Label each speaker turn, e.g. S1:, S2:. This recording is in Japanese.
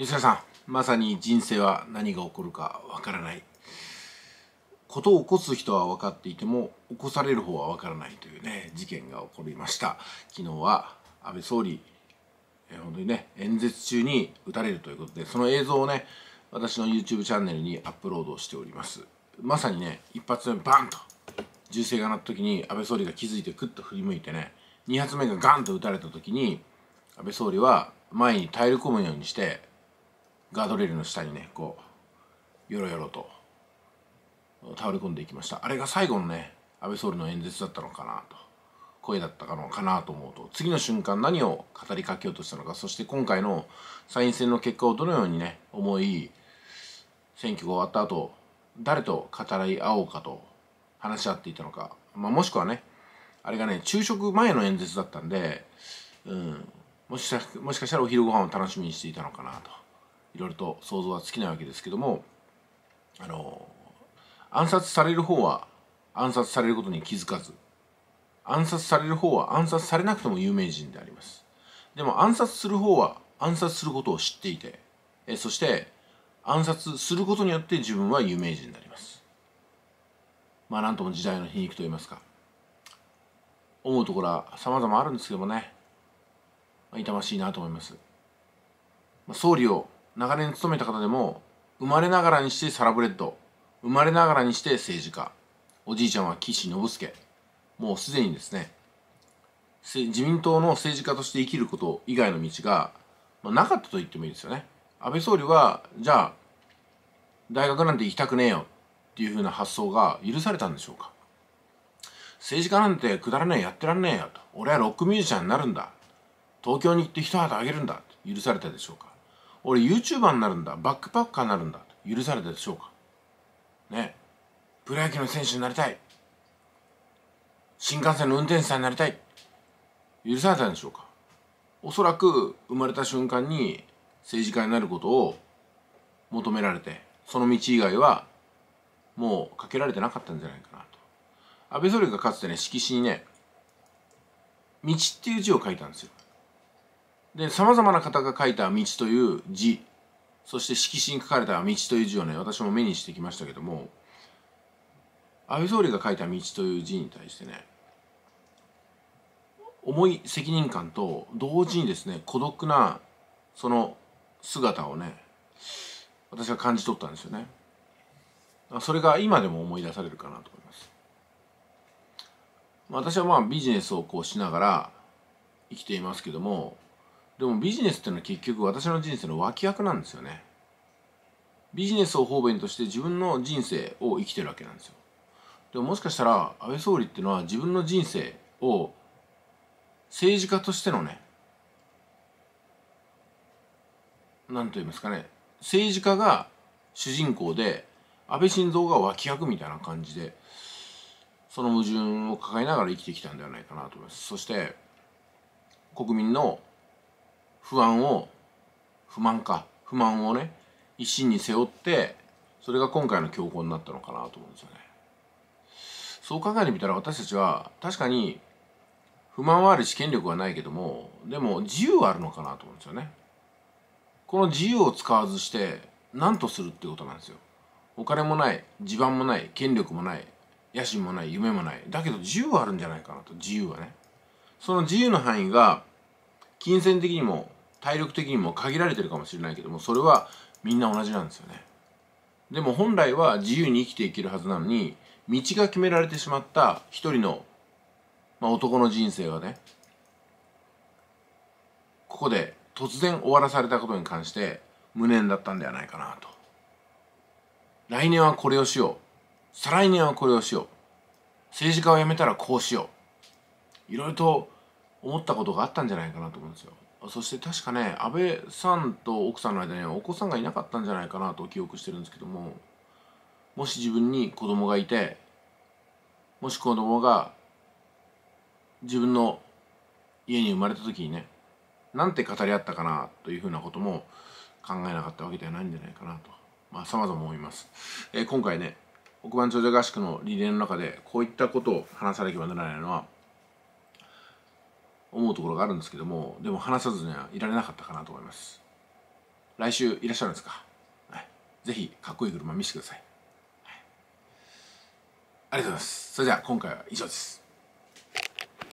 S1: 吉田さんまさに人生は何が起こるかわからないことを起こす人は分かっていても起こされる方は分からないというね事件が起こりました昨日は安倍総理え本当にね演説中に撃たれるということでその映像をね私の YouTube チャンネルにアップロードしておりますまさにね一発目バンと銃声が鳴った時に安倍総理が気づいてクッと振り向いてね2発目がガンと撃たれた時に安倍総理は前に耐え込むようにしてガードレールの下にねこうよろよろと倒れ込んでいきましたあれが最後のね安倍総理の演説だったのかなと声だったのかなと思うと次の瞬間何を語りかけようとしたのかそして今回の参院選の結果をどのようにね思い選挙が終わった後誰と語り合おうかと話し合っていたのか、まあ、もしくはねあれがね昼食前の演説だったんで、うん、もしもしかしたらお昼ご飯を楽しみにしていたのかなと。いろいろと想像は尽きないわけですけどもあの暗殺される方は暗殺されることに気づかず暗殺される方は暗殺されなくても有名人でありますでも暗殺する方は暗殺することを知っていてえそして暗殺することによって自分は有名人になりますまあなんとも時代の皮肉と言いますか思うところは様々あるんですけどもね、あ、痛ましいなと思います、まあ、総理を長年勤めた方でも生まれながらにしてサラブレッド生まれながらにして政治家おじいちゃんは岸信介もうすでにですね自民党の政治家として生きること以外の道が、まあ、なかったと言ってもいいですよね安倍総理はじゃあ大学なんて行きたくねえよっていうふうな発想が許されたんでしょうか政治家なんてくだらねえやってらんねえよと俺はロックミュージシャンになるんだ東京に行って一旗あげるんだ許されたでしょうか俺 YouTuber になるんだバックパッカーになるんだ許されたでしょうかねプロ野球の選手になりたい新幹線の運転手さんになりたい許されたんでしょうかおそらく生まれた瞬間に政治家になることを求められてその道以外はもうかけられてなかったんじゃないかなと安倍総理がかつてね色紙にね「道」っていう字を書いたんですよで、様々な方が書いた道という字、そして色紙に書かれた道という字をね、私も目にしてきましたけども、安倍総理が書いた道という字に対してね、重い責任感と同時にですね、孤独なその姿をね、私は感じ取ったんですよね。それが今でも思い出されるかなと思います。私はまあビジネスをこうしながら生きていますけども、でもビジネスっていうのは結局私の人生の脇役なんですよねビジネスを方便として自分の人生を生きてるわけなんですよでももしかしたら安倍総理っていうのは自分の人生を政治家としてのねなんと言いますかね政治家が主人公で安倍晋三が脇役みたいな感じでその矛盾を抱えながら生きてきたんではないかなと思いますそして国民の不安を不満か不満をね一心に背負ってそれが今回の強行になったのかなと思うんですよね。そう考えてみたら私たちは確かに不満はあるし権力はないけどもでも自由はあるのかなと思うんですよね。この自由を使わずして何とするってことなんですよ。お金もない地盤もない権力もない野心もない夢もないだけど自由はあるんじゃないかなと自由はね。その自由の範囲が金銭的にも体力的にも限られてるかもしれないけどもそれはみんな同じなんですよねでも本来は自由に生きていけるはずなのに道が決められてしまった一人の、まあ、男の人生はねここで突然終わらされたことに関して無念だったんではないかなと来年はこれをしよう再来年はこれをしよう政治家を辞めたらこうしよういろいろと思ったことがあったんじゃないかなと思うんですよそして確かね安倍さんと奥さんの間にはお子さんがいなかったんじゃないかなと記憶してるんですけどももし自分に子供がいてもし子供が自分の家に生まれた時にねなんて語り合ったかなというふうなことも考えなかったわけではないんじゃないかなとまあさまざま思います、えー、今回ね億万長者合宿の理念の中でこういったことを話さなければならないのは思うところがあるんですけどもでも話さずにはいられなかったかなと思います来週いらっしゃるんですか、はい、ぜひかっこいい車見せてください、はい、ありがとうございますそれでは今回は以上です